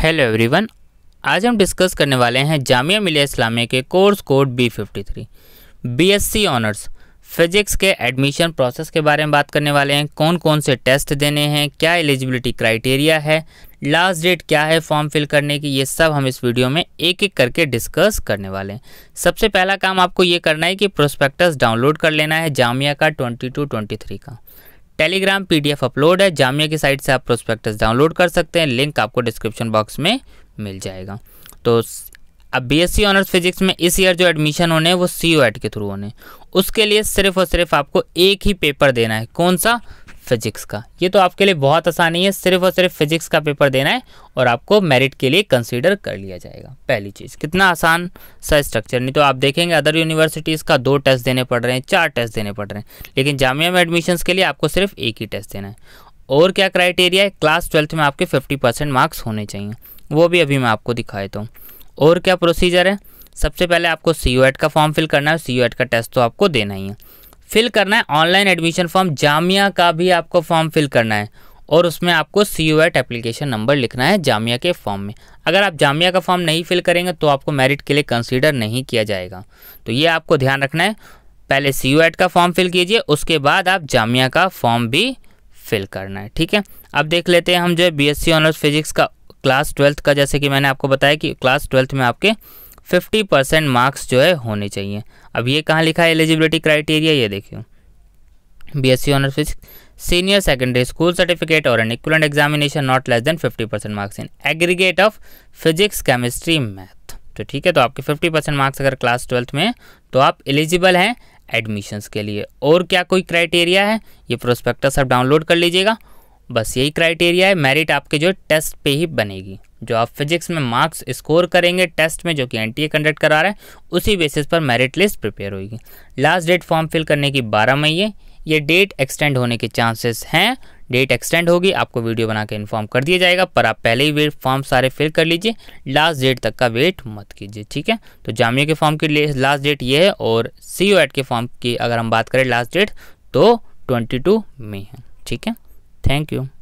hello everyone आज हम discuss करने वाले हैं जामिया मिलिया इस्लामिया के course code B fifty three B S C honours physics के एडमिशन प्रोसेस के बारे में बात करने वाले हैं कौन कौन से टेस्ट देने हैं क्या एलिजिबिलिटी क्राइटेरिया है लास्ट डेट क्या है फॉर्म फिल करने की ये सब हम इस वीडियो में एक एक करके डिस्कस करने वाले हैं सबसे पहला काम आपको ये करना है कि प्रोस्पेक्टस डाउनलोड कर लेना है जामिया का ट्वेंटी टू ट्वेंटी थ्री का टेलीग्राम पीडीएफ अपलोड है जामिया की साइट से आप प्रोस्पेक्टस डाउनलोड कर सकते हैं लिंक आपको डिस्क्रिप्शन बॉक्स में मिल जाएगा तो अब बीएससी ऑनर्स फिजिक्स में इस ईयर जो एडमिशन होने हैं वो सी के थ्रू होने उसके लिए सिर्फ और सिर्फ आपको एक ही पेपर देना है कौन सा फिजिक्स का ये तो आपके लिए बहुत आसानी है सिर्फ और सिर्फ फिजिक्स का पेपर देना है और आपको मेरिट के लिए कंसीडर कर लिया जाएगा पहली चीज़ कितना आसान सा स्ट्रक्चर नहीं तो आप देखेंगे अदर यूनिवर्सिटीज़ का दो टेस्ट देने पड़ रहे हैं चार टेस्ट देने पड़ रहे हैं लेकिन जामिया में एडमिशन्स के लिए आपको सिर्फ एक ही टेस्ट देना है और क्या क्राइटेरिया है क्लास ट्वेल्थ में आपके फिफ्टी परसेंट मार्क्स होने चाहिए वो भी अभी मैं आपको दिखा देता हूँ और क्या प्रोसीजर है सबसे पहले आपको सी का फॉर्म फिल करना है सी का टेस्ट तो आपको देना ही है फिल करना है ऑनलाइन एडमिशन फॉर्म जामिया का भी आपको फॉर्म फिल करना है और उसमें आपको C U ET application number लिखना है जामिया के फॉर्म में अगर आप जामिया का फॉर्म नहीं फिल करेंगे तो आपको मेरिट के लिए कंसीडर नहीं किया जाएगा तो ये आपको ध्यान रखना है पहले सी यू एट का फॉर्म फिल कीजिए उसके बाद आप जामिया का फॉर्म भी फिल करना है ठीक है अब देख लेते हैं हम जो है B S C honours physics का क्लास ट्वेल्थ का जैसे कि मैंने आपको बताया कि क्लास ट्वेल्थ में आपके फिफ्टी परसेंट मार्क्स जो है होने चाहिए अब ये कहाँ लिखा है एलिजिबिलिटी क्राइटेरिया ये देखियो B S C honour physics senior secondary school certificate और an equivalent examination not less than fifty percent marks in aggregate of physics chemistry math तो ठीक है तो आपके फिफ्टी परसेंट मार्क्स अगर क्लास ट्वेल्थ में तो आप एलिजिबल हैं एडमिशन्स के लिए और क्या कोई क्राइटेरिया है ये प्रोस्पेक्टस आप डाउनलोड कर लीजिएगा बस यही क्राइटेरिया है मेरिट आपके जो टेस्ट पे ही बनेगी जो आप फिजिक्स में मार्क्स स्कोर करेंगे टेस्ट में जो कि एन कंडक्ट करा रहा है उसी बेसिस पर मेरिट लिस्ट प्रिपेयर होगी लास्ट डेट फॉर्म फिल करने की बारह मई है ये डेट एक्सटेंड होने के चांसेस हैं डेट एक्सटेंड होगी आपको वीडियो बना के इन्फॉर्म कर दिया जाएगा पर आप पहले ही वेट फॉर्म सारे फिल कर लीजिए लास्ट डेट तक का वेट मत कीजिए ठीक है तो जामिया के फॉर्म की लास्ट डेट ये है और सी एड के फॉर्म की अगर हम बात करें लास्ट डेट तो ट्वेंटी टू मई है ठीक है थैंक यू